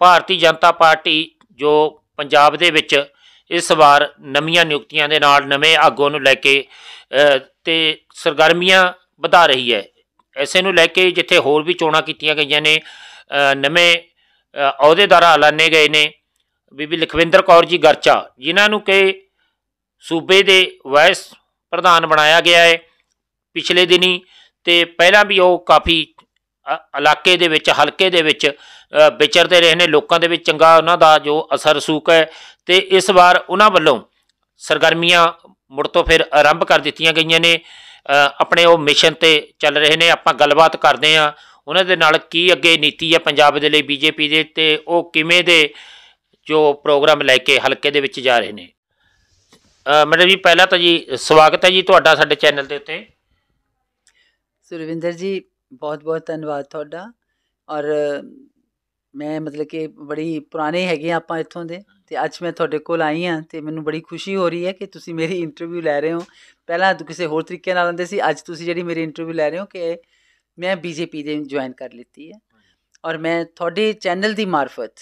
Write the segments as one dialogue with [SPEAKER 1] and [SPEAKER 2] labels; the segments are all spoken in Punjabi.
[SPEAKER 1] ਭਾਰਤੀ ਜਨਤਾ ਪਾਰਟੀ ਜੋ ਪੰਜਾਬ ਦੇ ਵਿੱਚ ਇਸ ਵਾਰ ਨਵੀਆਂ ਨਿਯੁਕਤੀਆਂ ਦੇ ਨਾਲ ਨਵੇਂ ਆਗੂ ਨੂੰ ਲੈ ਕੇ ਤੇ ਸਰਗਰਮੀਆਂ ਵਧਾ ਰਹੀ ਹੈ ਐਸੇ ਨੂੰ ਲੈ ਕੇ ਜਿੱਥੇ ਹੋਰ ਵੀ ਚੋਣਾਂ ਕੀਤੀਆਂ ਗਈਆਂ ਨੇ ਨਵੇਂ ਅਹੁਦੇਦਾਰ ਐਲਾਨੇ ਗਏ ਨੇ ਬੀਬੀ ਲਖਵਿੰਦਰ ਕੌਰ ਜੀ ਗਰਚਾ ਜਿਨ੍ਹਾਂ ਨੂੰ ਕਿ ਸੂਬੇ ਦੇ ਵਾਇਸ ਪ੍ਰਧਾਨ ਬਣਾਇਆ ਗਿਆ ਹੈ ਪਿਛਲੇ ਦਿਨੀ ਤੇ ਪਹਿਲਾਂ ਵੀ ਉਹ ਕਾਫੀ ਇਲਾਕੇ ਦੇ ਵਿੱਚ ਹਲਕੇ ਦੇ ਵਿੱਚ ਵਿਚਰਦੇ ਰਹੇ ਨੇ ਲੋਕਾਂ ਦੇ ਵਿੱਚ ਚੰਗਾ ਉਹਨਾਂ ਦਾ ਜੋ ਅਸਰ ਸੂਕ ਹੈ ਤੇ ਇਸ ਵਾਰ ਉਹਨਾਂ ਵੱਲੋਂ ਸਰਗਰਮੀਆਂ ਮੁੜ ਤੋਂ ਫਿਰ ਆਰੰਭ ਕਰ ਦਿੱਤੀਆਂ ਗਈਆਂ ਨੇ ਆਪਣੇ ਉਹ ਮਿਸ਼ਨ ਤੇ ਚੱਲ ਰਹੇ ਨੇ ਆਪਾਂ ਗੱਲਬਾਤ ਕਰਦੇ ਆ ਉਹਨਾਂ ਦੇ ਨਾਲ ਕੀ ਅੱਗੇ ਨੀਤੀ ਹੈ ਪੰਜਾਬ ਦੇ ਲਈ ਬੀਜੇਪੀ ਦੇ ਤੇ ਉਹ ਕਿਵੇਂ ਦੇ ਜੋ ਪ੍ਰੋਗਰਾਮ ਲੈ ਕੇ ਹਲਕੇ ਦੇ ਵਿੱਚ ਜਾ ਰਹੇ ਨੇ ਮੈਡਮ ਜੀ ਪਹਿਲਾਂ ਤਾਂ ਜੀ ਸਵਾਗਤ ਹੈ ਜੀ ਤੁਹਾਡਾ ਸਾਡੇ ਚੈਨਲ ਦੇ ਉੱਤੇ
[SPEAKER 2] ਸੁਰਵਿੰਦਰ ਜੀ ਬਹੁਤ ਬਹੁਤ ਧੰਨਵਾਦ ਤੁਹਾਡਾ ਔਰ ਮੈਂ ਮਤਲਬ ਕਿ ਬੜੀ ਪੁਰਾਣੇ ਹੈਗੇ ਆਪਾਂ ਇੱਥੋਂ ਦੇ ਤੇ ਅੱਜ ਮੈਂ ਤੁਹਾਡੇ ਕੋਲ ਆਈ ਹਾਂ ਤੇ ਮੈਨੂੰ ਬੜੀ ਖੁਸ਼ੀ ਹੋ ਰਹੀ ਹੈ ਕਿ ਤੁਸੀਂ ਮੇਰੀ ਇੰਟਰਵਿਊ ਲੈ ਰਹੇ ਹੋ ਪਹਿਲਾਂ ਕਿਸੇ ਹੋਰ ਤਰੀਕੇ ਨਾਲ ਆਉਂਦੇ ਸੀ ਅੱਜ ਤੁਸੀਂ ਜਿਹੜੀ ਮੇਰੀ ਇੰਟਰਵਿਊ ਲੈ ਰਹੇ ਹੋ ਕਿ ਮੈਂ ਬੀਜੇਪੀ ਦੇ ਜੁਆਇਨ ਕਰ ਲਿੱਤੀ ਹੈ ਔਰ ਮੈਂ ਤੁਹਾਡੇ ਚੈਨਲ ਦੀ ਮਾਰਫਤ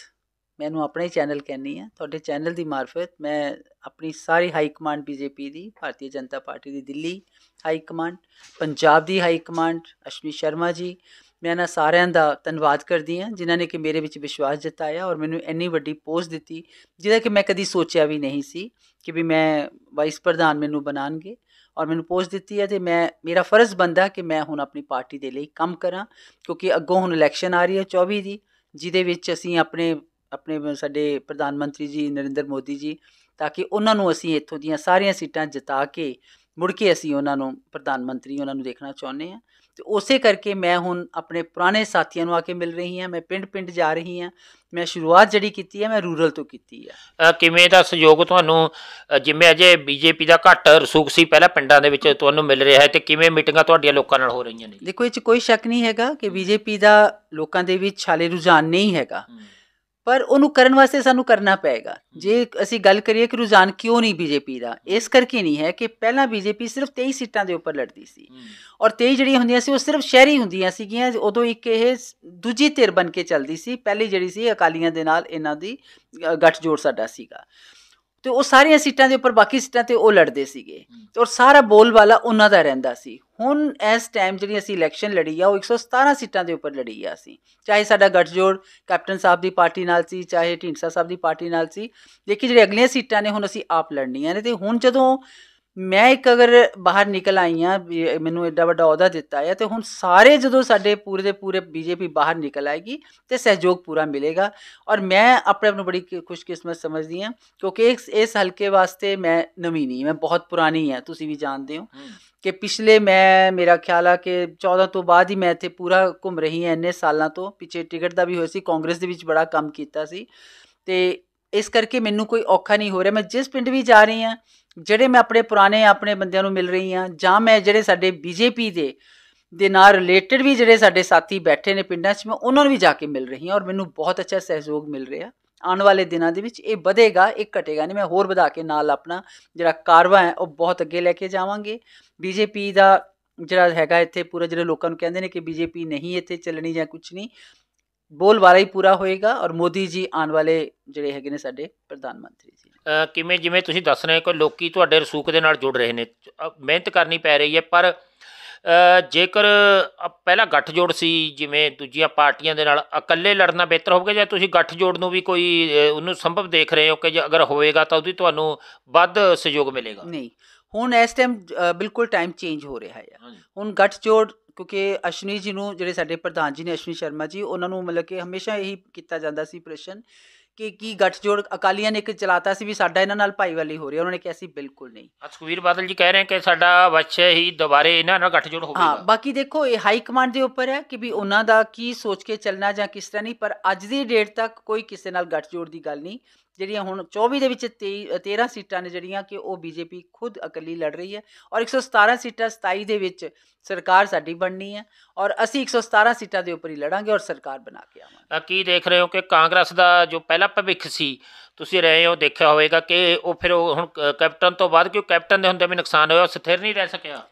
[SPEAKER 2] ਮੈਨੂੰ ਆਪਣੇ ਚੈਨਲ ਕਹਿੰਨੀ ਆ ਤੁਹਾਡੇ ਚੈਨਲ ਦੀ ਮਾਰਫਤ ਮੈਂ ਆਪਣੀ ਸਾਰੀ ਹਾਈ ਕਮਾਂਡ ਬੀਜੇਪੀ ਦੀ ਭਾਰਤੀ ਜਨਤਾ ਪਾਰਟੀ ਦੀ ਦਿੱਲੀ ਹਾਈ ਕਮਾਂਡ ਪੰਜਾਬ ਦੀ ਹਾਈ ਕਮਾਂਡ ਅਸ਼ਮੀ ਸ਼ਰਮਾ ਜੀ ਮੈਂ ਇਹਨਾਂ ਸਾਰਿਆਂ ਦਾ ਧੰਨਵਾਦ ਕਰਦੀ ਹਾਂ ਜਿਨ੍ਹਾਂ ਨੇ ਕਿ ਮੇਰੇ ਵਿੱਚ ਵਿਸ਼ਵਾਸ ਜਤਾਇਆ ਔਰ ਮੈਨੂੰ ਇੰਨੀ ਵੱਡੀ ਪੋਸਟ ਦਿੱਤੀ ਜਿਹਦਾ ਕਿ ਮੈਂ ਕਦੀ ਸੋਚਿਆ ਵੀ ਨਹੀਂ ਸੀ ਕਿ ਵੀ ਮੈਂ ਵਾਈਸ ਪ੍ਰਧਾਨ ਮੈਨੂੰ ਬਣਾਣਗੇ ਔਰ ਮੈਨੂੰ ਪੋਸਟ ਦਿੱਤੀ ਹੈ ਤੇ ਮੈਂ ਮੇਰਾ ਫਰਜ਼ ਬੰਦਾ ਕਿ ਮੈਂ ਹੁਣ ਆਪਣੀ ਪਾਰਟੀ ਦੇ ਲਈ ਕੰਮ ਕਰਾਂ ਕਿਉਂਕਿ ਅੱਗੋਂ ਹੁਣ ਇਲੈਕਸ਼ਨ ਆ ਰਹੀ ਹੈ 24 ਦੀ ਜਿਹਦੇ ਵਿੱਚ ਅਸੀਂ ਆਪਣੇ ਆਪਣੇ ਸਾਡੇ ਪ੍ਰਧਾਨ ਮੰਤਰੀ ਜੀ ਨਰਿੰਦਰ ਮੋਦੀ ਜੀ ਤਾਂ ਕਿ ਉਹਨਾਂ ਨੂੰ ਅਸੀਂ ਇੱਥੋਂ ਦੀਆਂ ਸਾਰੀਆਂ ਸੀਟਾਂ ਜਿਤਾ ਕੇ ਮੁੜ ਕੇ ਅਸੀਂ ਉਹਨਾਂ ਨੂੰ ਪ੍ਰਧਾਨ ਮੰਤਰੀ ਉਹਨਾਂ ਨੂੰ ਦੇਖਣਾ ਚਾਹੁੰਦੇ ਆ ਤੇ ਉਸੇ ਕਰਕੇ ਮੈਂ ਹੁਣ ਆਪਣੇ ਪੁਰਾਣੇ ਸਾਥੀਆਂ ਨੂੰ ਆ ਕੇ ਮਿਲ ਰਹੀ ਹਾਂ ਮੈਂ ਪਿੰਡ-ਪਿੰਡ ਜਾ ਰਹੀ ਹਾਂ ਮੈਂ ਸ਼ੁਰੂਆਤ ਜਿਹੜੀ ਕੀਤੀ ਹੈ ਮੈਂ ਰੂਰਲ ਤੋਂ ਕੀਤੀ ਹੈ ਕਿਵੇਂ
[SPEAKER 1] ਦਾ ਸਹਿਯੋਗ ਤੁਹਾਨੂੰ ਜਿਵੇਂ ਅਜੇ ਬੀਜੇਪੀ ਦਾ ਘੱਟ ਰਸੂਖ ਸੀ ਪਹਿਲਾਂ ਪਿੰਡਾਂ ਦੇ ਵਿੱਚ ਤੁਹਾਨੂੰ ਮਿਲ ਰਿਹਾ ਹੈ ਤੇ ਕਿਵੇਂ ਮੀਟਿੰਗਾਂ ਤੁਹਾਡੀਆਂ ਲੋਕਾਂ
[SPEAKER 2] ਨਾਲ ਹੋ ਰਹੀਆਂ ਨੇ ਦੇਖੋ ਇਹ 'ਚ ਕੋਈ ਸ਼ੱਕ ਨਹੀਂ ਹੈਗਾ ਕਿ ਬੀਜੇਪੀ ਦਾ ਲੋਕਾਂ ਦੇ ਵਿੱਚ ਛਾਲੇ ਰੁਝਾਨ ਨਹੀਂ ਹੈਗਾ ਪਰ ਉਹਨੂੰ ਕਰਨ ਵਾਸਤੇ ਸਾਨੂੰ ਕਰਨਾ ਪਏਗਾ ਜੇ ਅਸੀਂ ਗੱਲ ਕਰੀਏ ਕਿ ਰੁਝਾਨ ਕਿਉਂ ਨਹੀਂ ਬੀਜੇਪੀ ਦਾ ਇਸ ਕਰਕੇ ਨਹੀਂ ਹੈ ਕਿ ਪਹਿਲਾਂ ਬੀਜੇਪੀ ਸਿਰਫ 23 ਸੀਟਾਂ ਦੇ ਉੱਪਰ ਲੜਦੀ ਸੀ ਔਰ 23 ਜਿਹੜੀਆਂ ਹੁੰਦੀਆਂ ਸੀ ਉਹ ਸਿਰਫ ਸ਼ਹਿਰੀ ਹੁੰਦੀਆਂ ਸੀਗੀਆਂ ਉਦੋਂ ਇੱਕ ਇਹ ਦੂਜੀ ਧਿਰ ਬਣ ਕੇ ਚੱਲਦੀ ਸੀ ਪਹਿਲੀ ਜਿਹੜੀ ਸੀ ਅਕਾਲੀਆਂ ਦੇ ਨਾਲ ਇਹਨਾਂ ਦੀ ਗੱਠ ਜੋੜ ਸਾਡਾ ਸੀਗਾ ਤੇ ਉਹ ਸਾਰੀਆਂ ਸੀਟਾਂ ਦੇ ਉੱਪਰ ਬਾਕੀ ਸੀਟਾਂ ਤੇ ਉਹ ਲੜਦੇ ਸੀਗੇ ਤੇ ਔਰ ਸਾਰਾ ਵਾਲਾ ਉਹਨਾਂ ਦਾ ਰਹਿੰਦਾ ਸੀ ਹੁਣ ਇਸ ਟਾਈਮ ਜਿਹੜੀ ਅਸੀਂ ਇਲੈਕਸ਼ਨ ਲੜੀ ਆ ਉਹ 117 ਸੀਟਾਂ ਦੇ ਉੱਪਰ ਲੜੀ ਆ ਅਸੀਂ ਚਾਹੇ ਸਾਡਾ ਗੱਠਜੋੜ ਕੈਪਟਨ ਸਾਹਿਬ ਦੀ ਪਾਰਟੀ ਨਾਲ ਸੀ ਚਾਹੇ ਢੀਂਡਸਾ ਸਾਹਿਬ ਦੀ ਪਾਰਟੀ ਨਾਲ ਸੀ ਦੇਖੀ ਜਿਹੜੇ ਅਗਲੀਆਂ ਸੀਟਾਂ ਨੇ ਹੁਣ ਅਸੀਂ ਆਪ ਲੜਨੀਆਂ ਨੇ ਤੇ ਹੁਣ ਜਦੋਂ ਮੈਂ ਇੱਕ ਅਗਰ ਬਾਹਰ ਨਿਕਲ ਆਈ ਆ ਮੈਨੂੰ ਐਡਾ ਵੱਡਾ ਅਹੁਦਾ ਦਿੱਤਾ ਹੈ ਤੇ ਹੁਣ ਸਾਰੇ ਜਦੋਂ ਸਾਡੇ ਪੂਰੇ ਦੇ ਪੂਰੇ ਬੀਜੇਪੀ ਬਾਹਰ ਨਿਕਲ ਆਏਗੀ ਤੇ ਸਹਿਯੋਗ ਪੂਰਾ ਮਿਲੇਗਾ ਔਰ ਮੈਂ ਆਪਣੇ ਆਪ ਨੂੰ ਬੜੀ ਖੁਸ਼ਕਿਸਮਤ ਸਮਝਦੀ ਆ ਕਿਉਂਕਿ ਇਸ ਹਲਕੇ ਵਾਸਤੇ ਮੈਂ ਨਵੀਂ ਨਹੀਂ ਮੈਂ ਬਹੁਤ ਪੁਰਾਣੀ ਆ ਤੁਸੀਂ ਵੀ ਜਾਣਦੇ ਹੋ ਕਿ ਪਿਛਲੇ ਮੈਂ ਮੇਰਾ ਖਿਆਲ ਆ ਕਿ 14 ਤੋਂ ਬਾਅਦ ਹੀ ਮੈਂ ਇੱਥੇ ਪੂਰਾ ਘੁੰਮ ਰਹੀ ਹਾਂ ਇੰਨੇ ਸਾਲਾਂ ਤੋਂ ਪਿੱਛੇ ਟਿਕਟ ਦਾ ਵੀ ਹੋਇਆ ਸੀ ਕਾਂਗਰਸ ਦੇ ਵਿੱਚ ਬੜਾ ਕੰਮ ਕੀਤਾ ਸੀ ਤੇ ਇਸ ਕਰਕੇ ਮੈਨੂੰ ਕੋਈ ਔਖਾ ਨਹੀਂ ਹੋ ਰਿਹਾ ਮੈਂ ਜਿਸ ਪਿੰਡ ਵੀ ਜਾ ਰਹੀ ਹਾਂ ਜਿਹੜੇ ਮੈਂ ਆਪਣੇ ਪੁਰਾਣੇ ਆਪਣੇ ਬੰਦਿਆਂ ਨੂੰ ਮਿਲ ਰਹੀ ਹਾਂ ਜਾਂ ਮੈਂ ਜਿਹੜੇ ਸਾਡੇ ਬੀਜੇਪੀ ਦੇ ਦੇ ਨਾਲ ਰਿਲੇਟਡ ਵੀ ਜਿਹੜੇ ਸਾਡੇ ਸਾਥੀ ਬੈਠੇ ਨੇ ਪਿੰਡਾਂ 'ਚ ਮੈਂ ਉਹਨਾਂ ਨੂੰ ਵੀ ਜਾ ਕੇ ਮਿਲ ਰਹੀ ਹਾਂ ਔਰ ਮੈਨੂੰ ਬਹੁਤ ਅੱਛਾ ਸਹਿਯੋਗ ਮਿਲ ਰਿਹਾ ਆਉਣ ਵਾਲੇ ਦਿਨਾਂ ਦੇ ਵਿੱਚ ਇਹ ਵਧੇਗਾ ਇਹ ਘਟੇਗਾ ਨਹੀਂ ਮੈਂ ਹੋਰ ਵਧਾ ਕੇ ਨਾਲ ਆਪਣਾ ਜਿਹੜਾ ਕਾਰਵਾ ਹੈ ਉਹ ਬਹੁਤ ਅੱਗੇ ਲੈ ਕੇ ਜਾਵਾਂਗੇ ਬੀਜੇਪੀ ਦਾ ਜਿਹੜਾ ਹੈਗਾ ਇੱਥੇ ਪੂਰੇ ਜਿਹੜੇ ਲੋਕਾਂ ਨੂੰ ਕਹਿੰਦੇ ਨੇ ਕਿ ਬੀਜੇਪੀ ਨਹੀਂ ਇੱਥੇ ਚੱਲਣੀ ਜਾਂ ਕੁਝ ਨਹੀਂ ਬੋਲ ਵਾਲਾ ਹੀ ਪੂਰਾ ਹੋਏਗਾ ਔਰ ਮੋਦੀ ਜੀ ਆਉਣ ਵਾਲੇ ਜਿਹੜੇ ਹੈਗੇ ਨੇ ਸਾਡੇ ਪ੍ਰਧਾਨ ਮੰਤਰੀ
[SPEAKER 1] ਜੀ ਕਿਵੇਂ ਜਿਵੇਂ ਤੁਸੀਂ ਦੱਸ ਰਹੇ ਹੋ ਕਿ ਲੋਕੀ ਤੁਹਾਡੇ ਰਸੂਖ ਦੇ ਨਾਲ ਜੁੜ ਰਹੇ ਨੇ ਮਿਹਨਤ ਕਰਨੀ ਪੈ ਰਹੀ ਹੈ ਪਰ ਜੇਕਰ ਪਹਿਲਾ ਗੱਠਜੋੜ ਸੀ ਜਿਵੇਂ ਦੂਜੀਆਂ ਪਾਰਟੀਆਂ ਦੇ ਨਾਲ ਇਕੱਲੇ ਲੜਨਾ ਬਿਹਤਰ ਹੋਵੇਗਾ ਜਾਂ ਤੁਸੀਂ ਗੱਠਜੋੜ ਨੂੰ ਵੀ ਕੋਈ ਉਹਨੂੰ ਸੰਭਵ ਦੇਖ ਰਹੇ ਹੋ ਕਿ ਜੇ ਅਗਰ ਹੋਵੇਗਾ ਤਾਂ ਉਹਦੀ ਤੁਹਾਨੂੰ ਵੱਧ ਸਹਿਯੋਗ ਮਿਲੇਗਾ
[SPEAKER 2] ਨਹੀਂ ਹੁਣ ਇਸ ਟਾਈਮ ਬਿਲਕੁਲ ਟਾਈਮ ਚੇਂਜ ਹੋ ਰਿਹਾ ਹੈ ਹੁਣ ਗੱਠਜੋੜ ਕਿਉਂਕਿ ਅਸ਼ਨੀ ਜੀ ਨੂੰ ਜਿਹੜੇ ਸਾਡੇ ਪ੍ਰਧਾਨ ਜੀ ਨੇ ਅਸ਼ਨੀ ਸ਼ਰਮਾ ਜੀ ਉਹਨਾਂ ਨੂੰ ਮਤਲਬ ਕਿ ਹਮੇਸ਼ਾ ਇਹੀ ਕੀਤਾ ਜਾਂਦਾ ਸੀ ਪ੍ਰਸ਼ਨ ਕਿ ਕੀ ਗੱਠਜੋੜ ਅਕਾਲੀਆਂ ਨੇ ਇੱਕ ਚਲਾਤਾ ਸੀ ਵੀ ਸਾਡਾ ਇਹਨਾਂ ਨਾਲ ਭਾਈਵਾਲੀ ਹੋ ਰਹੀ ਹੈ ਉਹਨਾਂ ਨੇ ਕਿਹਾ ਸੀ ਬਿਲਕੁਲ ਨਹੀਂ
[SPEAKER 1] ਅੱਜ ਸੁਖਵੀਰ ਬਾਦਲ ਜੀ ਕਹਿ ਰਹੇ ਕਿ ਸਾਡਾ ਵਛੇ ਹੀ ਦੁਬਾਰੇ ਇਹਨਾਂ ਨਾਲ ਗੱਠਜੋੜ ਹੋਵੇਗਾ ਹਾਂ
[SPEAKER 2] ਬਾਕੀ ਦੇਖੋ ਇਹ ਹਾਈ ਕਮਾਂਡ ਦੇ ਉੱਪਰ ਹੈ ਕਿ ਵੀ ਉਹਨਾਂ ਦਾ ਕੀ ਸੋਚ ਕੇ ਚੱਲਣਾ ਜਾਂ ਕਿਸ ਤਰ੍ਹਾਂ ਨਹੀਂ ਪਰ ਅੱਜ ਦੀ ਡੇਟ ਤੱਕ ਕੋਈ ਕਿਸੇ ਨਾਲ ਗੱਠਜੋੜ ਦੀ ਗੱਲ ਨਹੀਂ ਜਿਹੜੀਆਂ ਹੁਣ 24 ਦੇ ਵਿੱਚ 13 ਸੀਟਾਂ ਨੇ ਜਿਹੜੀਆਂ ਕਿ ਉਹ ਬੀਜੇਪੀ ਖੁਦ ਇਕੱਲੀ ਲੜ ਰਹੀ ਹੈ ਔਰ 117 ਸੀਟਾਂ 27 ਦੇ ਵਿੱਚ ਸਰਕਾਰ ਸਾਡੀ ਬਣਨੀ ਹੈ ਔਰ ਅਸੀਂ 117 ਸੀਟਾਂ ਦੇ ਉੱਪਰ ਹੀ ਲੜਾਂਗੇ ਔਰ ਸਰਕਾਰ ਬਣਾ ਕੇ
[SPEAKER 1] ਆਵਾਂਗੇ ਕੀ ਦੇਖ ਰਹੇ ਹੋ ਕਿ ਕਾਂਗਰਸ ਦਾ ਜੋ ਪਹਿਲਾ ਭਵਿੱਖ ਸੀ ਤੁਸੀਂ ਰਹੇ ਹੋ ਦੇਖਿਆ ਹੋਵੇਗਾ ਕਿ ਉਹ ਫਿਰ ਹੁਣ ਕੈਪਟਨ ਤੋਂ ਬਾਅਦ ਕਿਉਂ ਕੈਪਟਨ ਦੇ ਹੁੰਦੇ ਵੀ ਨੁਕਸਾਨ ਹੋਇਆ ਸਥਿਰ ਨਹੀਂ ਰਹਿ ਸਕਿਆ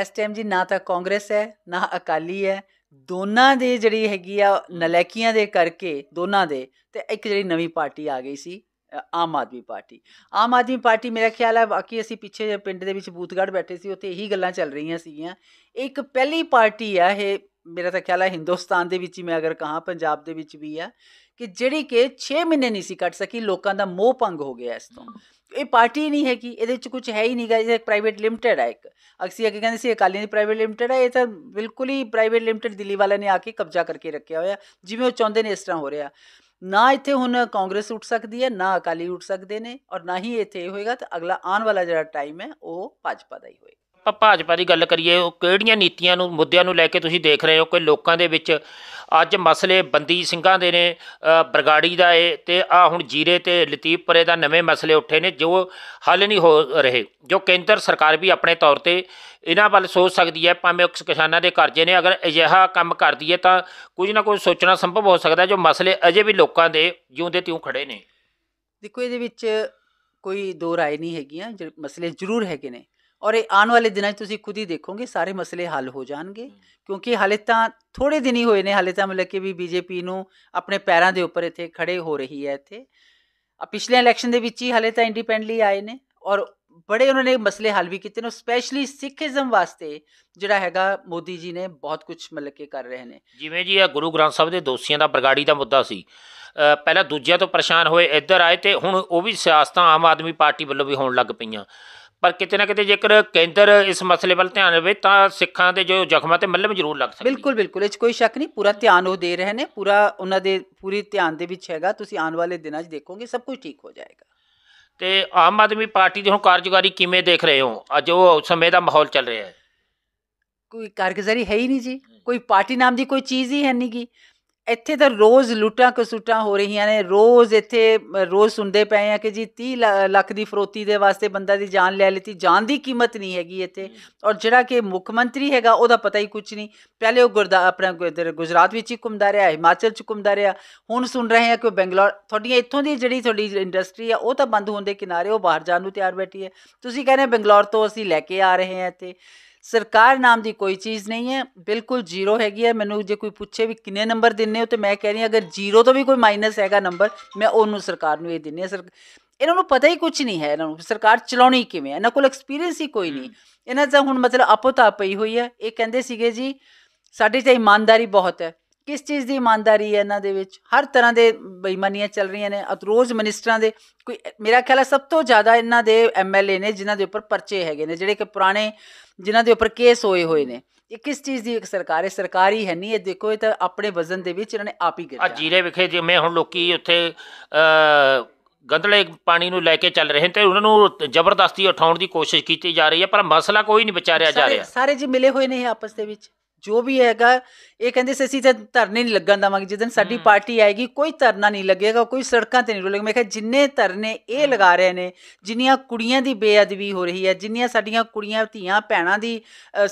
[SPEAKER 2] ਇਸ ਟਾਈਮ ਜੀ ਨਾ ਤਾਂ ਕਾਂਗਰਸ ਹੈ ਨਾ ਅਕਾਲੀ ਹੈ ਦੋਨਾਂ ਦੇ ਜਿਹੜੀ ਹੈਗੀ ਆ ਨਲੈਕੀਆਂ ਦੇ ਕਰਕੇ ਦੋਨਾਂ ਦੇ ਤੇ ਇੱਕ ਜਿਹੜੀ ਨਵੀਂ ਪਾਰਟੀ ਆ ਗਈ ਸੀ ਆਮ ਆਦਮੀ ਪਾਰਟੀ ਆਮ ਆਦਮੀ ਪਾਰਟੀ ਮੇਰਾ ਖਿਆਲ ਹੈ ਬਾਕੀ ਅਸੀਂ ਪਿੱਛੇ ਜੇ ਪਿੰਡ ਦੇ ਵਿੱਚ ਬੂਤਗੜ ਬੈਠੇ ਸੀ ਉੱਥੇ ਇਹੀ ਗੱਲਾਂ ਚੱਲ ਰਹੀਆਂ ਸੀਗੀਆਂ ਇੱਕ ਪਹਿਲੀ ਪਾਰਟੀ ਆ ਇਹ ਮੇਰਾ ਤਾਂ ਖਿਆਲ ਹੈ ਹਿੰਦੁਸਤਾਨ ਦੇ ਵਿੱਚ ਹੀ ਮੈਂ ਅਗਰ ਕਹਾ ਪੰਜਾਬ ਦੇ ਵਿੱਚ ਵੀ ਆ ਕਿ ਜਿਹੜੀ ਕਿ 6 ਮਹੀਨੇ ਨਹੀਂ ਸੀ ਕੱਟ ਸਕੀ ਲੋਕਾਂ ਦਾ ਮੋਹ ਪੰਗ ਹੋ ਗਿਆ ਇਸ ਤੋਂ ਇਹ ਪਾਰਟੀ ਨਹੀਂ ਹੈ ਕਿ ਇਹਦੇ ਵਿੱਚ ਕੁਝ ਹੈ ਹੀ ਨਹੀਂਗਾ ਇਹ ਪ੍ਰਾਈਵੇਟ ਲਿਮਟਿਡ ਹੈ ਇੱਕ ਅਕਸੀ ਅਗੇ ਕਹਿੰਦੇ ਸੀ ਅਕਾਲੀ ਦੀ ਪ੍ਰਾਈਵੇਟ ਲਿਮਟਿਡ ਹੈ ਇਹ ਤਾਂ ਬਿਲਕੁਲ ਹੀ ਪ੍ਰਾਈਵੇਟ ਲਿਮਟਿਡ ਦਿੱਲੀ ਵਾਲਿਆਂ ਨੇ ਆ ਕੇ ਕਬਜ਼ਾ ਕਰਕੇ ਰੱਖਿਆ ਹੋਇਆ ਜਿਵੇਂ ਉਹ ਚਾਹੁੰਦੇ ਨੇ ਇਸ ਤਰ੍ਹਾਂ ਹੋ ਰਿਹਾ ਨਾ ਇੱਥੇ ਹੁਣ ਕਾਂਗਰਸ ਉੱਠ ਸਕਦੀ ਹੈ ਨਾ ਅਕਾਲੀ ਉੱਠ ਸਕਦੇ ਨੇ ਔਰ ਨਾ ਹੀ ਇੱਥੇ ਹੋਏਗਾ ਤਾਂ ਅਗਲਾ ਆਉਣ ਵਾਲਾ ਜਿਹੜਾ ਟਾਈਮ ਹੈ ਉਹ ਭਾਜਪਾ ਦਾ ਹੀ ਹੋਏਗਾ
[SPEAKER 1] ਆਪਾਂ ਭਾਜਪਾ ਦੀ ਗੱਲ ਕਰੀਏ ਉਹ ਕਿਹੜੀਆਂ ਨੀਤੀਆਂ ਨੂੰ ਮੁੱਦਿਆਂ ਨੂੰ ਲੈ ਕੇ ਤੁਸੀਂ ਦੇਖ ਰਹੇ ਹੋ ਕਿ ਲੋਕਾਂ ਦੇ ਵਿੱਚ ਅੱਜ ਮਸਲੇ ਬੰਦੀ ਸਿੰਘਾਂ ਦੇ ਨੇ ਬਰਗਾੜੀ ਦਾ ਏ ਤੇ ਆ ਹੁਣ ਜੀਰੇ ਤੇ ਲਤੀਫਪੁਰੇ ਦਾ ਨਵੇਂ ਮਸਲੇ ਉੱਠੇ ਨੇ ਜੋ ਹੱਲ ਨਹੀਂ ਹੋ ਰਹੇ ਜੋ ਕੇਂਦਰ ਸਰਕਾਰ ਵੀ ਆਪਣੇ ਤੌਰ ਤੇ ਇਹਨਾਂ ਵੱਲ ਸੋਚ ਸਕਦੀ ਹੈ ਭਾਵੇਂ ਕਿਸਾਨਾਂ ਦੇ ਕਰਜ਼ੇ ਨੇ ਅਗਰ ਅਜਿਹਾ ਕੰਮ ਕਰਦੀ ਹੈ ਤਾਂ ਕੁਝ ਨਾ ਕੁਝ ਸੋਚਣਾ ਸੰਭਵ ਹੋ ਸਕਦਾ ਜੋ ਮਸਲੇ ਅਜੇ ਵੀ ਲੋਕਾਂ ਦੇ ਜਿਉਂਦੇ ਤਿਉਂ ਖੜੇ ਨੇ
[SPEAKER 2] ਦੇਖੋ ਇਹਦੇ ਵਿੱਚ ਕੋਈ ਦੋ ਰਾਏ ਨਹੀਂ ਹੈਗੀਆਂ ਜਿਹੜੇ ਮਸਲੇ ਜ਼ਰੂਰ ਹੈਗੇ ਨੇ ਔਰ ਇਹ ਆਉਣ ਵਾਲੇ ਦਿਨਾਂ 'ਚ ਤੁਸੀਂ ਖੁਦ ਹੀ ਦੇਖੋਗੇ ਸਾਰੇ ਮਸਲੇ ਹੱਲ ਹੋ ਜਾਣਗੇ ਕਿਉਂਕਿ ਹਾਲੇ ਤਾਂ ਥੋੜੇ ਦਿਨ ਹੀ ਹੋਏ ਨੇ ਹਾਲੇ ਤਾਂ ਮਤਲਬ ਵੀ ਬੀਜੇਪੀ ਨੂੰ ਆਪਣੇ ਪੈਰਾਂ ਦੇ ਉੱਪਰ ਇੱਥੇ ਖੜੇ ਹੋ ਰਹੀ ਹੈ ਇੱਥੇ ਆ ਪਿਛਲੇ ਇਲੈਕਸ਼ਨ ਦੇ ਵਿੱਚ ਹੀ ਹਾਲੇ ਤਾਂ ਇੰਡੀਪੈਂਡੈਂਟਲੀ ਆਏ ਨੇ ਔਰ ਬੜੇ ਉਹਨਾਂ ਨੇ ਮਸਲੇ ਹੱਲ ਵੀ ਕੀਤੇ ਨੇ ਸਪੈਸ਼ਲੀ ਸਿੱਖੀਜ਼ਮ ਵਾਸਤੇ ਜਿਹੜਾ ਹੈਗਾ ਮੋਦੀ ਜੀ ਨੇ ਬਹੁਤ ਕੁਝ ਮਤਲਬ ਕਰ ਰਹੇ ਨੇ
[SPEAKER 1] ਜਿਵੇਂ ਜੀ ਇਹ ਗੁਰੂ ਗ੍ਰੰਥ ਸਾਹਿਬ ਦੇ ਦੋਸ਼ੀਆਂ ਦਾ ਬਰਗਾੜੀ ਦਾ ਮੁੱਦਾ ਸੀ ਪਹਿਲਾਂ ਦੂਜਿਆਂ ਤੋਂ ਪਰੇਸ਼ਾਨ ਹੋਏ ਇੱਧਰ ਆਏ ਤੇ ਹੁਣ ਉਹ ਵੀ ਸਿਆਸਤਾਂ ਆਮ ਆਦਮੀ ਪਾਰਟੀ ਵੱਲੋਂ ਵੀ ਹੋਣ ਲੱਗ ਪਈਆਂ ਪਰ ਕਿਤੇ ਨਾ ਕਿਤੇ ਜੇਕਰ ਕੇਂਦਰ ਇਸ ਮਸਲੇ ਵੱਲ ਧਿਆਨ ਦੇਵੇ ਤਾਂ ਸਿੱਖਾਂ ਦੇ ਜੋ ਜ਼ਖਮਾਂ ਤੇ ਮੱਲਮ ਜ਼ਰੂਰ ਲੱਗ ਸਕਦੀ ਬਿਲਕੁਲ
[SPEAKER 2] ਬਿਲਕੁਲ ਇਹ 'ਚ ਕੋਈ ਸ਼ੱਕ ਨਹੀਂ ਪੂਰਾ ਧਿਆਨ ਉਹ ਦੇ ਰਹੇ ਨੇ ਪੂਰਾ ਉਹਨਾਂ ਦੇ ਪੂਰੀ ਧਿਆਨ ਦੇ ਵਿੱਚ ਹੈਗਾ ਤੁਸੀਂ ਆਉਣ ਵਾਲੇ ਦਿਨਾਂ 'ਚ ਦੇਖੋਗੇ ਸਭ ਕੁਝ ਠੀਕ ਹੋ ਜਾਏਗਾ
[SPEAKER 1] ਤੇ ਆਮ ਆਦਮੀ ਪਾਰਟੀ ਦੀ ਹੁਣ ਕਾਰਜਕਾਰੀ ਕਿਵੇਂ ਦੇਖ ਰਹੇ ਹੋ ਅੱਜ ਉਹ ਸਮੇਂ ਦਾ ਮਾਹੌਲ ਚੱਲ ਰਿਹਾ ਹੈ
[SPEAKER 2] ਕੋਈ ਕਾਰਗੁਜ਼ਾਰੀ ਹੈ ਹੀ ਨਹੀਂ ਜੀ ਕੋਈ ਪਾਰਟੀ ਨਾਮ ਦੀ ਕੋਈ ਚੀਜ਼ ਹੀ ਹੈ ਨਹੀਂਗੀ ਇੱਥੇ ਤਾਂ ਰੋਜ਼ ਲੁੱਟਾਂ ਕਸੁੱਟਾਂ ਹੋ ਰਹੀਆਂ ਨੇ ਰੋਜ਼ ਇੱਥੇ ਰੋਜ਼ ਸੁਣਦੇ ਪਏ ਆ ਕਿ ਜੀ 30 ਲੱਖ ਦੀ ਫਰੋਤੀ ਦੇ ਵਾਸਤੇ ਬੰਦਾ ਦੀ ਜਾਨ ਲੈ ਲਈਤੀ ਜਾਨ ਦੀ ਕੀਮਤ ਨਹੀਂ ਹੈਗੀ ਇੱਥੇ ਔਰ ਜਿਹੜਾ ਕਿ ਮੁੱਖ ਮੰਤਰੀ ਹੈਗਾ ਉਹਦਾ ਪਤਾ ਹੀ ਕੁਝ ਨਹੀਂ ਪਹਿਲੇ ਉਹ ਗੁਰਦਾ ਆਪਣਾ ਗੁਜਰਾਤ ਵਿੱਚ ਹੀ ਘੁੰਮਦਾ ਰਿਹਾ ਹਿਮਾਚਲ ਚ ਘੁੰਮਦਾ ਰਿਹਾ ਹੁਣ ਸੁਣ ਰਹੇ ਆ ਕਿ ਬੈਂਗਲੌਰ ਤੁਹਾਡੀਆਂ ਇੱਥੋਂ ਦੀ ਜਿਹੜੀ ਤੁਹਾਡੀ ਇੰਡਸਟਰੀ ਆ ਉਹ ਤਾਂ ਬੰਦ ਹੋਣ ਦੇ ਕਿਨਾਰੇ ਉਹ ਬਾਹਰ ਜਾਣ ਨੂੰ ਤਿਆਰ ਬੈਠੀ ਹੈ ਤੁਸੀਂ ਕਹਿੰਦੇ ਬੈਂਗਲੌਰ ਤੋਂ ਅਸੀਂ ਲੈ ਕੇ ਆ ਰਹੇ ਆ ਇੱਥੇ ਸਰਕਾਰ ਨਾਮ ਦੀ ਕੋਈ ਚੀਜ਼ ਨਹੀਂ ਹੈ ਬਿਲਕੁਲ ਜ਼ੀਰੋ ਹੈਗੀ ਹੈ ਮੈਨੂੰ ਜੇ ਕੋਈ ਪੁੱਛੇ ਵੀ ਕਿੰਨੇ ਨੰਬਰ ਦਿੰਨੇ ਹੋ ਤੇ ਮੈਂ ਕਹਿ ਰਹੀ ਹਾਂ ਅਗਰ ਜ਼ੀਰੋ ਤੋਂ ਵੀ ਕੋਈ ਮਾਈਨਸ ਹੈਗਾ ਨੰਬਰ ਮੈਂ ਉਹਨੂੰ ਸਰਕਾਰ ਨੂੰ ਇਹ ਦਿੰਨੇ ਆ ਸਰ ਇਹਨਾਂ ਨੂੰ ਪਤਾ ਹੀ ਕੁਝ ਨਹੀਂ ਹੈ ਇਹਨਾਂ ਨੂੰ ਸਰਕਾਰ ਚਲਾਉਣੀ ਕਿਵੇਂ ਹੈ ਇਹਨਾਂ ਕੋਲ ਐਕਸਪੀਰੀਅੰਸ ਹੀ ਕੋਈ ਨਹੀਂ ਇਹਨਾਂ ਦਾ ਹੁਣ ਮਤਲਬ ਆਪੋ ਤਾਂ ਪਈ ਹੋਈ ਹੈ ਇਹ ਕਹਿੰਦੇ ਸੀਗੇ ਜੀ ਸਾਡੇ ਤੇ ਇਮਾਨਦਾਰੀ ਬਹੁਤ ਹੈ ਕਿਸ ਚੀਜ਼ ਦੀ ਇਮਾਨਦਾਰੀ ਹੈ ਇਹਨਾਂ ਦੇ ਵਿੱਚ ਹਰ ਤਰ੍ਹਾਂ ਦੇ ਬੇਈਮਾਨੀਆਂ ਚੱਲ ਰਹੀਆਂ ਨੇ ਅਤਰੋਜ਼ ਮਿਨਿਸਟਰਾਂ ਦੇ ਕੋਈ ਮੇਰਾ ਖਿਆਲ ਹੈ ਸਭ ਤੋਂ ਜ਼ਿਆਦਾ ਇਹਨਾਂ ਦੇ ਐਮਐਲਏ ਨੇ ਜਿਨ੍ਹਾਂ ਦੇ ਉੱਪਰ ਪਰਚੇ ਹੈਗੇ ਨੇ ਜਿਹੜੇ ਕਿ ਪੁਰਾਣੇ ਜਿਨ੍ਹਾਂ ਦੇ ਉੱਪਰ ਕੇਸ ਹੋਏ ਹੋਏ ਨੇ ਇਹ ਕਿਸ ਚੀਜ਼ ਦੀ ਇੱਕ ਸਰਕਾਰ ਹੈ ਸਰਕਾਰੀ ਹੈ ਨਹੀਂ ਇਹ ਦੇਖੋ ਇਹ ਤਾਂ ਆਪਣੇ ਵਜ਼ਨ ਦੇ ਵਿੱਚ ਇਹਨਾਂ ਨੇ ਆਪ ਹੀ ਗਿਰਿਆ ਆ
[SPEAKER 1] ਜੀਰੇ ਵਿਖੇ ਜਿਵੇਂ ਹੁਣ ਲੋਕੀ ਉੱਥੇ ਗੰਦਲੇ ਪਾਣੀ ਨੂੰ ਲੈ ਕੇ ਚੱਲ ਰਹੇ ਤੇ ਉਹਨਾਂ ਨੂੰ ਜ਼ਬਰਦਸਤੀ ਉਠਾਉਣ ਦੀ ਕੋਸ਼ਿਸ਼ ਕੀਤੀ ਜਾ ਰਹੀ ਹੈ ਪਰ ਮਸਲਾ ਕੋਈ ਨਹੀਂ ਵਿਚਾਰਿਆ ਜਾ ਰਿਹਾ
[SPEAKER 2] ਸਾਰੇ ਜੀ ਮਿਲੇ ਹੋਏ ਨੇ ਆਪਸ ਦੇ ਵਿੱਚ ਜੋ ਵੀ ਹੈਗਾ ਇਹ ਕਹਿੰਦੇ ਸੀ ਅਸੀਂ ਤਾਂ ਧਰਨੇ ਨਹੀਂ ਲੱਗਣ ਦਵਾਂਗੇ ਜਿਸ ਦਿਨ ਸਾਡੀ ਪਾਰਟੀ ਆਏਗੀ ਕੋਈ ਧਰਨਾ ਨਹੀਂ ਲੱਗੇਗਾ ਕੋਈ ਸੜਕਾਂ ਤੇ ਨਹੀਂ ਰੁਲੇਗਾ ਮੈਂ ਕਿਹਾ ਜਿੰਨੇ ਧਰਨੇ ਇਹ ਲਗਾ ਰਹੇ ਨੇ ਜਿੰਨੀਆਂ ਕੁੜੀਆਂ ਦੀ ਬੇਅਦਬੀ ਹੋ ਰਹੀ ਹੈ ਜਿੰਨੀਆਂ ਸਾਡੀਆਂ ਕੁੜੀਆਂ ਧੀਆਂ ਭੈਣਾਂ ਦੀ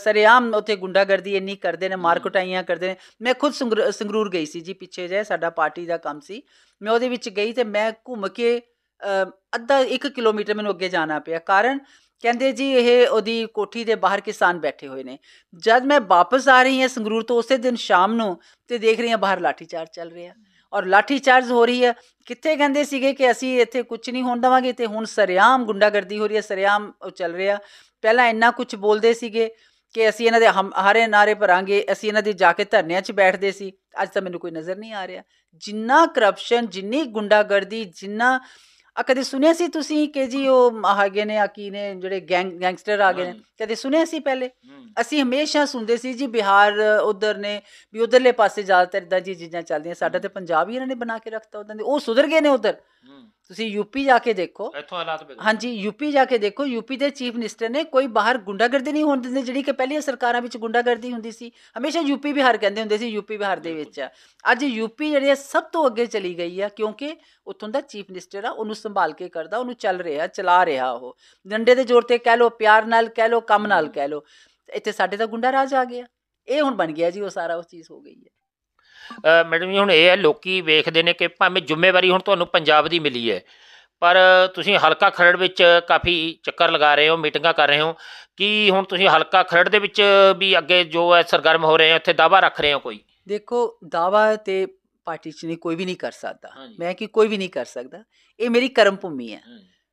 [SPEAKER 2] ਸਰੇਆਮ ਉੱਥੇ ਗੁੰਡਾਗਰਦੀ ਇੰਨੀ ਕਰਦੇ ਨੇ ਮਾਰਕਟਾਈਆਂ ਕਰਦੇ ਨੇ ਮੈਂ ਖੁਦ ਸੰਗਰੂਰ ਗਈ ਸੀ ਜੀ ਪਿੱਛੇ ਜੇ ਸਾਡਾ ਪਾਰਟੀ ਦਾ ਕੰਮ ਸੀ ਮੈਂ ਉਹਦੇ ਵਿੱਚ ਗਈ ਤੇ ਮੈਂ ਘੁੰਮ ਕੇ ਅੱਧਾ 1 ਕਿਲੋਮੀਟਰ ਮੈਨੂੰ ਅੱਗੇ ਜਾਣਾ ਪਿਆ ਕਾਰਨ ਕਹਿੰਦੇ ਜੀ ਇਹ ਉਹਦੀ ਕੋਠੀ ਦੇ ਬਾਹਰ ਕਿਸਾਨ ਬੈਠੇ ਹੋਏ ਨੇ ਜਦ ਮੈਂ ਵਾਪਸ ਆ ਰਹੀ ਹਾਂ ਸੰਗਰੂਰ ਤੋਂ ਉਸੇ ਦਿਨ ਸ਼ਾਮ ਨੂੰ ਤੇ ਦੇਖ ਰਹੀ ਹਾਂ ਬਾਹਰ ਲਾਠੀਚਾਰਜ ਚੱਲ ਰਿਹਾ ਔਰ ਚਾਰਜ ਹੋ ਰਹੀ ਹੈ ਕਿੱਥੇ ਕਹਿੰਦੇ ਸੀਗੇ ਕਿ ਅਸੀਂ ਇੱਥੇ ਕੁਝ ਨਹੀਂ ਹੋਣ ਦਵਾਂਗੇ ਤੇ ਹੁਣ ਸਰਿਆਮ ਗੁੰਡਾਗਰਦੀ ਹੋ ਰਹੀ ਹੈ ਸਰਿਆਮ ਚੱਲ ਰਿਹਾ ਪਹਿਲਾਂ ਇੰਨਾ ਕੁਝ ਬੋਲਦੇ ਸੀਗੇ ਕਿ ਅਸੀਂ ਇਹਨਾਂ ਦੇ ਹਾਰੇ ਨਾਰੇ ਭਰਾਂਗੇ ਅਸੀਂ ਇਹਨਾਂ ਦੇ ਜਾ ਕੇ ਧਰਨਿਆਂ 'ਚ ਬੈਠਦੇ ਸੀ ਅੱਜ ਤਾਂ ਮੈਨੂੰ ਕੋਈ ਨਜ਼ਰ ਨਹੀਂ ਆ ਰਿਹਾ ਜਿੰਨਾ ਕਰਪਸ਼ਨ ਜਿੰਨੀ ਗੁੰਡਾਗਰਦੀ ਜਿੰਨਾ ਆ ਕਦੇ ਸੁਣਿਆ ਸੀ ਤੁਸੀਂ ਕਿ ਜੀ ਉਹ ਗਏ ਨੇ ਆ ਕੀ ਨੇ ਜਿਹੜੇ ਗੈਂਗ ਗੈਂਗਸਟਰ ਆ ਗਏ ਨੇ ਕਦੇ ਸੁਣਿਆ ਸੀ ਪਹਿਲੇ ਅਸੀਂ ਹਮੇਸ਼ਾ ਸੁਣਦੇ ਸੀ ਜੀ ਬਿਹਾਰ ਉਧਰ ਨੇ ਵੀ ਉਧਰਲੇ ਪਾਸੇ ਜ਼ਿਆਦਾਤਰ ਇਦਾਂ ਜੀ ਚੀਜ਼ਾਂ ਚੱਲਦੀਆਂ ਸਾਡਾ ਤੇ ਪੰਜਾਬ ਹੀ ਇਹਨਾਂ ਨੇ ਬਣਾ ਕੇ ਰੱਖਤਾ ਉਧਰ ਦੇ ਉਹ ਸੁਧਰ ਗਏ ਨੇ ਉਧਰ ਤੁਸੀਂ ਯੂਪੀ ਜਾ ਕੇ ਦੇਖੋ ਇੱਥੋਂ ਹਾਲਾਤ ਹਾਂਜੀ ਯੂਪੀ ਜਾ ਕੇ ਦੇਖੋ ਯੂਪੀ ਦੇ ਚੀਫ ਮਿਨਿਸਟਰ ਨੇ ਕੋਈ ਬਾਹਰ ਗੁੰਡਾਗਰਦੀ ਨਹੀਂ ਹੋਣ ਦਿੰਦੇ ਜਿਹੜੀ ਕਿ ਪਹਿਲੀਆਂ ਸਰਕਾਰਾਂ ਵਿੱਚ ਗੁੰਡਾਗਰਦੀ ਹੁੰਦੀ ਸੀ ਹਮੇਸ਼ਾ ਯੂਪੀ ਬਿਹਾਰ ਕਹਿੰਦੇ ਹੁੰਦੇ ਸੀ ਯੂਪੀ ਬਿਹਾਰ ਦੇ ਵਿੱਚ ਅੱਜ ਯੂਪੀ ਜਿਹੜੀ ਹੈ ਸਭ ਤੋਂ ਅੱਗੇ ਚਲੀ ਗਈ ਆ ਕਿਉਂਕਿ ਉੱਥੋਂ ਦਾ ਚੀਫ ਮਿਨਿਸਟਰ ਆ ਉਹਨੂੰ ਸੰਭਾਲ ਕੇ ਕਰਦਾ ਉਹਨੂੰ ਚੱਲ ਰਿਹਾ ਚਲਾ ਰਿਹਾ ਉਹ ਡੰਡੇ ਦੇ ਜ਼ੋਰ ਤੇ ਕਹਿ ਲੋ ਪਿਆਰ ਨਾਲ ਕਹਿ ਲੋ ਕੰਮ ਨਾਲ ਕਹਿ ਲੋ ਇੱਥੇ ਸਾਡੇ ਤਾਂ ਗੁੰਡਾ ਰਾਜ ਆ ਗਿਆ ਇਹ ਹੁਣ ਬਣ ਗਿਆ ਜੀ ਉਹ ਸਾਰਾ ਉਹ ਚੀਜ਼ ਹੋ ਗਈ ਹੈ
[SPEAKER 1] ਮੈਡਮ ਜੀ ਹੁਣ ਇਹ ਹੈ ਲੋਕੀ ਵੇਖਦੇ ਨੇ ਕਿ ਭਾਵੇਂ ਜ਼ਿੰਮੇਵਾਰੀ ਹੁਣ ਤੁਹਾਨੂੰ ਪੰਜਾਬ ਦੀ ਮਿਲੀ ਹੈ ਪਰ ਤੁਸੀਂ ਹਲਕਾ ਖਰੜ ਵਿੱਚ ਕਾਫੀ ਚੱਕਰ ਲਗਾ ਰਹੇ ਹੋ ਮੀਟਿੰਗਾਂ ਕਰ ਰਹੇ ਹੋ ਕੀ ਹੁਣ ਤੁਸੀਂ ਹਲਕਾ ਖਰੜ ਦੇ ਵਿੱਚ ਵੀ ਅੱਗੇ ਜੋ ਹੈ ਸਰਗਰਮ ਹੋ ਰਹੇ ਹੋ ਉੱਥੇ ਦਾਵਾ ਰੱਖ ਰਹੇ ਹੋ ਕੋਈ
[SPEAKER 2] ਦੇਖੋ ਦਾਵਾ ਤੇ ਪਾਰਟੀ 'ਚ ਨਹੀਂ ਕੋਈ ਵੀ ਨਹੀਂ ਕਰ ਸਕਦਾ ਮੈਂ ਕਿ ਕੋਈ ਵੀ ਨਹੀਂ ਕਰ ਸਕਦਾ ਇਹ ਮੇਰੀ ਕਰਮ ਭੂਮੀ ਹੈ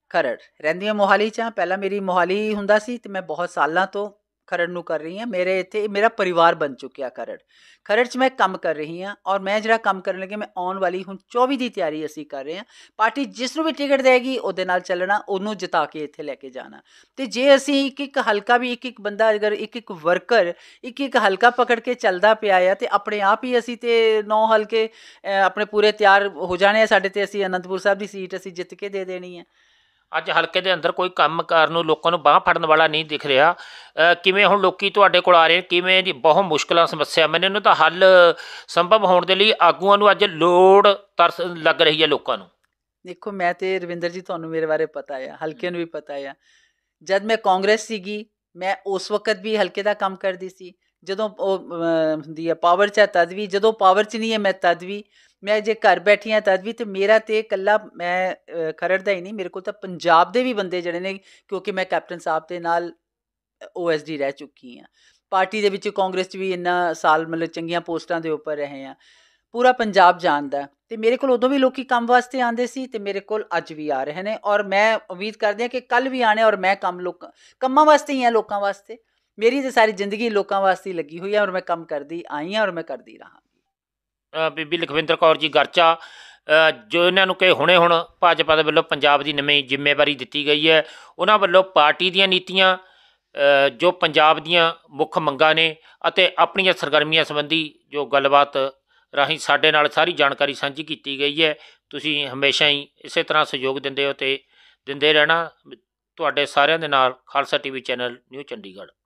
[SPEAKER 2] ਖਰੜ ਰਹਿੰਦੀ ਹਾਂ ਮੋਹਾਲੀ 'ਚ ਪਹਿਲਾਂ ਮੇਰੀ ਮੋਹਾਲੀ ਹੁੰਦਾ ਸੀ ਤੇ ਮੈਂ ਬਹੁਤ ਸਾਲਾਂ ਤੋਂ ਖਰੜ ਨੂੰ ਕਰ ਰਹੀ ਹਾਂ ਮੇਰੇ ਇੱਥੇ ਮੇਰਾ ਪਰਿਵਾਰ ਬਣ ਚੁੱਕਿਆ ਖਰੜ ਖਰੜ 'ਚ ਮੈਂ ਕੰਮ ਕਰ ਰਹੀ ਹਾਂ ਔਰ ਮੈਂ ਜਿਹੜਾ ਕੰਮ ਕਰਨ ਲੱਗੇ ਮੈਂ ਆਉਣ ਵਾਲੀ ਹੁਣ 24 ਦੀ ਤਿਆਰੀ ਅਸੀਂ ਕਰ ਰਹੇ ਹਾਂ ਪਾਰਟੀ ਜਿਸ ਨੂੰ ਵੀ ਟਿਕਟ ਦੇਗੀ ਉਹਦੇ ਨਾਲ ਚੱਲਣਾ ਉਹਨੂੰ ਜਿਤਾ ਕੇ ਇੱਥੇ ਲੈ ਕੇ ਜਾਣਾ ਤੇ ਜੇ ਅਸੀਂ ਇੱਕ ਇੱਕ ਹਲਕਾ ਵੀ ਇੱਕ ਇੱਕ ਬੰਦਾ ਅਗਰ ਇੱਕ ਇੱਕ ਵਰਕਰ ਇੱਕ ਇੱਕ ਹਲਕਾ ਪਕੜ ਕੇ ਚੱਲਦਾ ਪਿਆ ਆ ਤੇ ਆਪਣੇ ਆਪ ਹੀ ਅਸੀਂ ਤੇ ਨੌ ਹਲਕੇ ਆਪਣੇ ਪੂਰੇ ਤਿਆਰ ਹੋ ਜਾਣੇ ਆ ਸਾਡੇ ਤੇ ਅਸੀਂ ਅਨੰਦਪੁਰ ਸਾਹਿਬ ਦੀ ਸੀਟ ਅਸੀਂ ਜਿੱਤ ਕੇ ਦੇ ਦੇਣੀ ਹੈ
[SPEAKER 1] ਅੱਜ ਹਲਕੇ ਦੇ ਅੰਦਰ ਕੋਈ ਕੰਮ ਕਰਨ ਨੂੰ ਲੋਕਾਂ ਨੂੰ ਬਾਹ ਫੜਨ ਵਾਲਾ ਨਹੀਂ ਦਿਖ ਰਿਹਾ ਕਿਵੇਂ ਹੁਣ ਲੋਕੀ ਤੁਹਾਡੇ ਕੋਲ ਆ ਰਹੇ ਕਿਵੇਂ ਜੀ ਬਹੁਤ ਮੁਸ਼ਕਲਾਂ ਸਮੱਸਿਆ ਮੈਨੂੰ ਇਹਨੂੰ ਤਾਂ ਹੱਲ ਸੰਭਵ ਹੋਣ ਦੇ ਲਈ ਆਗੂਆਂ ਨੂੰ ਅੱਜ ਲੋੜ ਤਰਸ ਲੱਗ ਰਹੀ ਹੈ ਲੋਕਾਂ ਨੂੰ
[SPEAKER 2] ਦੇਖੋ ਮੈਂ ਤੇ ਰਵਿੰਦਰ ਜੀ ਤੁਹਾਨੂੰ ਮੇਰੇ ਬਾਰੇ ਪਤਾ ਆ ਹਲਕੇ ਨੂੰ ਵੀ ਪਤਾ ਆ ਜਦ ਮੈਂ ਕਾਂਗਰਸ ਸੀਗੀ ਮੈਂ ਉਸ ਵਕਤ ਵੀ ਹਲਕੇ ਦਾ ਕੰਮ ਕਰਦੀ ਸੀ ਜਦੋਂ ਉਹ ਹੁੰਦੀ ਹੈ ਪਾਵਰ ਚ ਤਦ ਵੀ ਜਦੋਂ ਪਾਵਰ ਚ ਨਹੀਂ ਹੈ ਮੈਂ ਤਦ ਵੀ ਮੈਂ ਜੇ ਘਰ ਬੈਠੀ ਆ ਤਦ ਵੀ ਤੇ ਮੇਰਾ ਤੇ ਇਕੱਲਾ ਮੈਂ ਖਰੜ ਦਾ ਹੀ ਨਹੀਂ ਮੇਰੇ ਕੋਲ ਤਾਂ ਪੰਜਾਬ ਦੇ ਵੀ ਬੰਦੇ ਜਿਹੜੇ ਨੇ ਕਿਉਂਕਿ ਮੈਂ ਕੈਪਟਨ ਸਾਹਿਬ ਦੇ ਨਾਲ ਓਐਸਡੀ ਰਹਿ ਚੁੱਕੀ ਆ ਪਾਰਟੀ ਦੇ ਵਿੱਚ ਕਾਂਗਰਸ 'ਚ ਵੀ ਇੰਨਾ ਸਾਲ ਮਤਲਬ ਚੰਗੀਆਂ ਪੋਸਟਾਂ ਦੇ ਉੱਪਰ ਰਹੇ ਆ ਪੂਰਾ ਪੰਜਾਬ ਜਾਣਦਾ ਤੇ ਮੇਰੇ ਕੋਲ ਉਦੋਂ ਵੀ ਲੋਕੀ ਕੰਮ ਵਾਸਤੇ ਆਂਦੇ ਸੀ ਤੇ ਮੇਰੇ ਕੋਲ ਅੱਜ ਵੀ ਆ ਰਹੇ ਨੇ ਔਰ ਮੈਂ ਉਮੀਦ ਕਰਦੀ ਆ ਕਿ ਕੱਲ ਵੀ ਆਣੇ ਔਰ ਮੈਂ ਕੰਮ ਲੋਕ ਕੰਮਾਂ ਵਾਸਤੇ ਹੀ ਆ ਲੋਕਾਂ ਵਾਸਤੇ ਮੇਰੀ ਤੇ ਸਾਰੀ ਜ਼ਿੰਦਗੀ ਲੋਕਾਂ ਵਾਸਤੇ ਲੱਗੀ ਹੋਈ ਆ ਔਰ ਮੈਂ ਕੰਮ ਕਰਦੀ ਆਈ ਆ ਔਰ ਮੈਂ ਕਰਦੀ ਰਹਾ
[SPEAKER 1] ਬੀਬੀ ਲਖਵਿੰਦਰ ਕੌਰ ਜੀ ਗਰਚਾ ਜੋ ਇਹਨਾਂ ਨੂੰ ਕਹੇ ਹੁਣੇ ਹੁਣ ਭਾਜਪਾ ਦੇ ਵੱਲੋਂ ਪੰਜਾਬ ਦੀ ਨਵੀਂ ਜ਼ਿੰਮੇਵਾਰੀ ਦਿੱਤੀ ਗਈ ਹੈ ਉਹਨਾਂ ਵੱਲੋਂ ਪਾਰਟੀ ਦੀਆਂ ਨੀਤੀਆਂ ਜੋ ਪੰਜਾਬ ਦੀਆਂ ਮੁੱਖ ਮੰਗਾਂ ਨੇ ਅਤੇ ਆਪਣੀਆਂ ਸਰਗਰਮੀਆਂ ਸੰਬੰਧੀ ਜੋ ਗੱਲਬਾਤ ਰਾਹੀਂ ਸਾਡੇ ਨਾਲ ਸਾਰੀ ਜਾਣਕਾਰੀ ਸਾਂਝੀ ਕੀਤੀ ਗਈ ਹੈ ਤੁਸੀਂ ਹਮੇਸ਼ਾ ਹੀ ਇਸੇ ਤਰ੍ਹਾਂ ਸਹਿਯੋਗ ਦਿੰਦੇ ਹੋ ਤੇ ਦਿੰਦੇ ਰਹਿਣਾ ਤੁਹਾਡੇ ਸਾਰਿਆਂ ਦੇ ਨਾਲ Khalsa TV channel New Chandigarh